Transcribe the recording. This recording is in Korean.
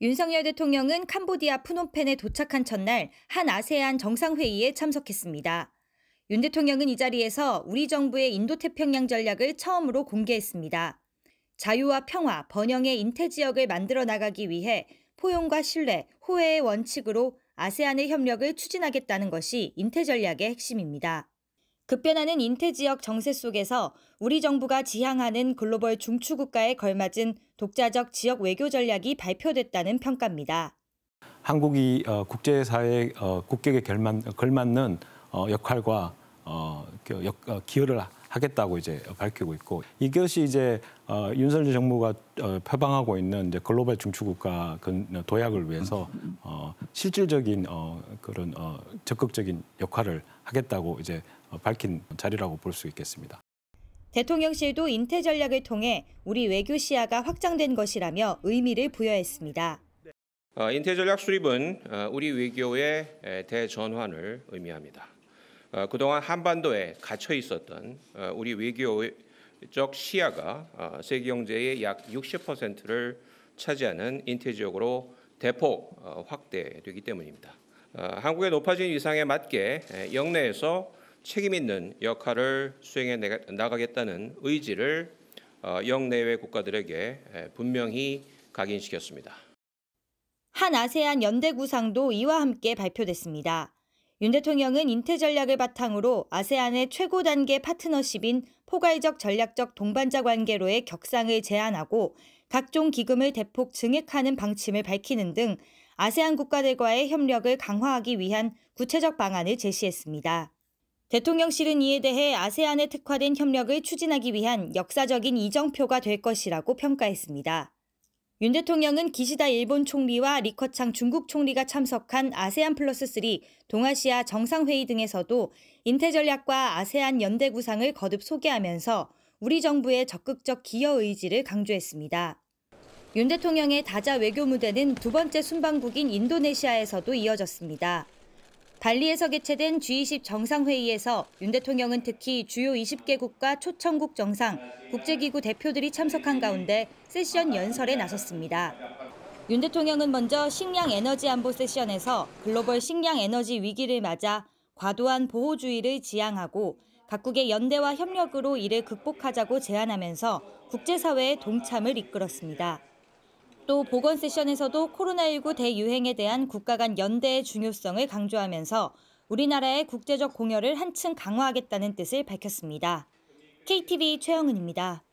윤석열 대통령은 캄보디아 프놈펜에 도착한 첫날 한 아세안 정상회의에 참석했습니다. 윤 대통령은 이 자리에서 우리 정부의 인도태평양 전략을 처음으로 공개했습니다. 자유와 평화, 번영의 인태 지역을 만들어 나가기 위해 포용과 신뢰, 호혜의 원칙으로 아세안의 협력을 추진하겠다는 것이 인태 전략의 핵심입니다. 급변하는 인태 지역 정세 속에서 우리 정부가 지향하는 글로벌 중추국가에 걸맞은 독자적 지역 외교 전략이 발표됐다는 평가입니다. 한국이 어, 국제사회 어, 국격에 걸맞는 어, 역할과 그 기여를 하겠다고 이제 밝히고 있고 이것이 이제 어, 윤석열 정부가 어, 표방하고 있는 이제 글로벌 중추국가 어, 도약을 위해서 어, 실질적인 어, 그런 어, 적극적인 역할을 하겠다고 이제 어, 밝힌 자리라고 볼 수 있겠습니다. 대통령실도 인태 전략을 통해 우리 외교 시야가 확장된 것이라며 의미를 부여했습니다. 어, 인태 전략 수립은 어, 우리 외교의 대전환을 의미합니다. 어, 그동안 한반도에 갇혀 있었던 어, 우리 외교적 시야가 어, 세계 경제의 약 60%를 차지하는 인태 지역으로 대폭 확대되기 때문입니다. 한국의 높아진 위상에 맞게 영내에서 책임 있는 역할을 수행해 나가겠다는 의지를 영내외 국가들에게 분명히 각인시켰습니다. 한 아세안 연대 구상도 이와 함께 발표됐습니다. 윤 대통령은 인태 전략을 바탕으로 아세안의 최고 단계 파트너십인 포괄적 전략적 동반자 관계로의 격상을 제안하고 각종 기금을 대폭 증액하는 방침을 밝히는 등 아세안 국가들과의 협력을 강화하기 위한 구체적 방안을 제시했습니다. 대통령실은 이에 대해 아세안에 특화된 협력을 추진하기 위한 역사적인 이정표가 될 것이라고 평가했습니다. 윤 대통령은 기시다 일본 총리와 리커창 중국 총리가 참석한 아세안 플러스 3 동아시아 정상회의 등에서도 인태 전략과 아세안 연대 구상을 거듭 소개하면서 우리 정부의 적극적 기여 의지를 강조했습니다. 윤 대통령의 다자 외교 무대는 두 번째 순방국인 인도네시아에서도 이어졌습니다. 발리에서 개최된 G20 정상회의에서 윤 대통령은 특히 주요 20개 국가 초청국 정상, 국제기구 대표들이 참석한 가운데 세션 연설에 나섰습니다. 윤 대통령은 먼저 식량 에너지 안보 세션에서 글로벌 식량 에너지 위기를 맞아 과도한 보호주의를 지향하고 각국의 연대와 협력으로 이를 극복하자고 제안하면서 국제사회의 동참을 이끌었습니다. 또 보건 세션에서도 코로나19 대유행에 대한 국가 간 연대의 중요성을 강조하면서 우리나라의 국제적 공여를 한층 강화하겠다는 뜻을 밝혔습니다. KTV 최영은입니다.